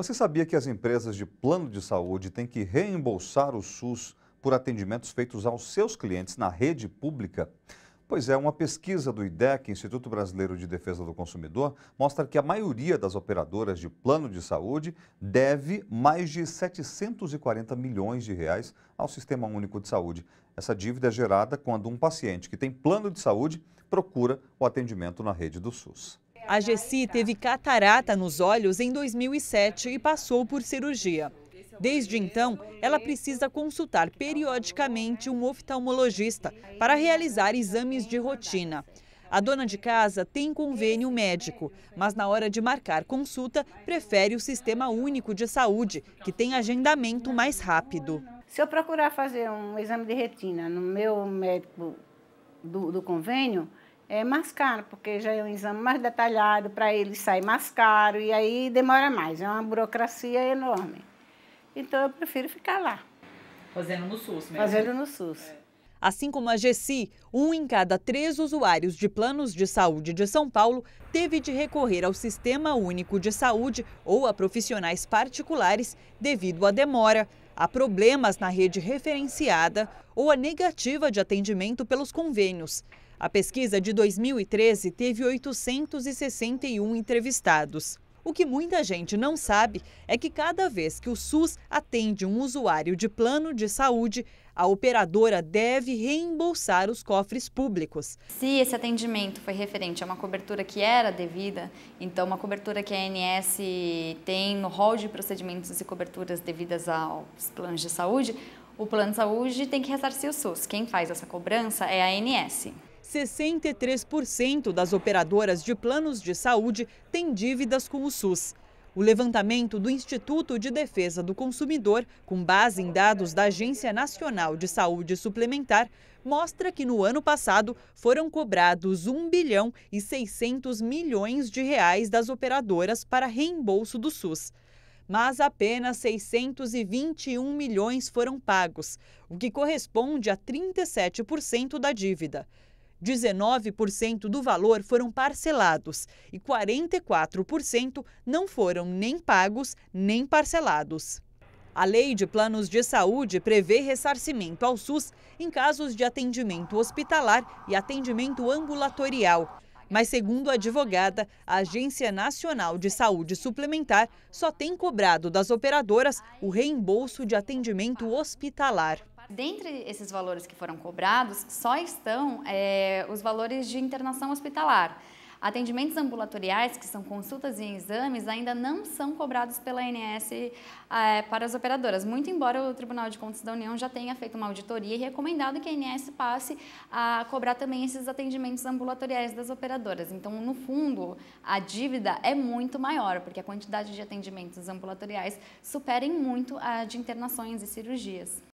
Você sabia que as empresas de plano de saúde têm que reembolsar o SUS por atendimentos feitos aos seus clientes na rede pública? Pois é, uma pesquisa do IDEC, Instituto Brasileiro de Defesa do Consumidor, mostra que a maioria das operadoras de plano de saúde deve mais de 740 milhões de reais ao Sistema Único de Saúde. Essa dívida é gerada quando um paciente que tem plano de saúde procura o atendimento na rede do SUS. A Gessi teve catarata nos olhos em 2007 e passou por cirurgia. Desde então, ela precisa consultar periodicamente um oftalmologista para realizar exames de rotina. A dona de casa tem convênio médico, mas na hora de marcar consulta, prefere o Sistema Único de Saúde, que tem agendamento mais rápido. Se eu procurar fazer um exame de retina no meu médico do, do convênio, é, mais caro, porque já é um exame mais detalhado, para ele sai mais caro e aí demora mais, é uma burocracia enorme. Então eu prefiro ficar lá. Fazendo no SUS mesmo? Fazendo no SUS. É. Assim como a GCI um em cada três usuários de planos de saúde de São Paulo teve de recorrer ao Sistema Único de Saúde ou a profissionais particulares devido à demora a problemas na rede referenciada ou a negativa de atendimento pelos convênios. A pesquisa de 2013 teve 861 entrevistados. O que muita gente não sabe é que cada vez que o SUS atende um usuário de plano de saúde, a operadora deve reembolsar os cofres públicos. Se esse atendimento foi referente a uma cobertura que era devida, então uma cobertura que a ANS tem no rol de procedimentos e coberturas devidas aos planos de saúde, o plano de saúde tem que ressarcir o SUS. Quem faz essa cobrança é a ANS. 63% das operadoras de planos de saúde têm dívidas com o SUS. O levantamento do Instituto de Defesa do Consumidor, com base em dados da Agência Nacional de Saúde Suplementar, mostra que no ano passado foram cobrados 1 bilhão e 600 milhões de reais das operadoras para reembolso do SUS. Mas apenas 621 milhões foram pagos, o que corresponde a 37% da dívida. 19% do valor foram parcelados e 44% não foram nem pagos nem parcelados. A Lei de Planos de Saúde prevê ressarcimento ao SUS em casos de atendimento hospitalar e atendimento ambulatorial. Mas, segundo a advogada, a Agência Nacional de Saúde Suplementar só tem cobrado das operadoras o reembolso de atendimento hospitalar. Dentre esses valores que foram cobrados, só estão é, os valores de internação hospitalar. Atendimentos ambulatoriais, que são consultas e exames, ainda não são cobrados pela ANS é, para as operadoras, muito embora o Tribunal de Contas da União já tenha feito uma auditoria e recomendado que a ANS passe a cobrar também esses atendimentos ambulatoriais das operadoras. Então, no fundo, a dívida é muito maior, porque a quantidade de atendimentos ambulatoriais supera em muito a de internações e cirurgias.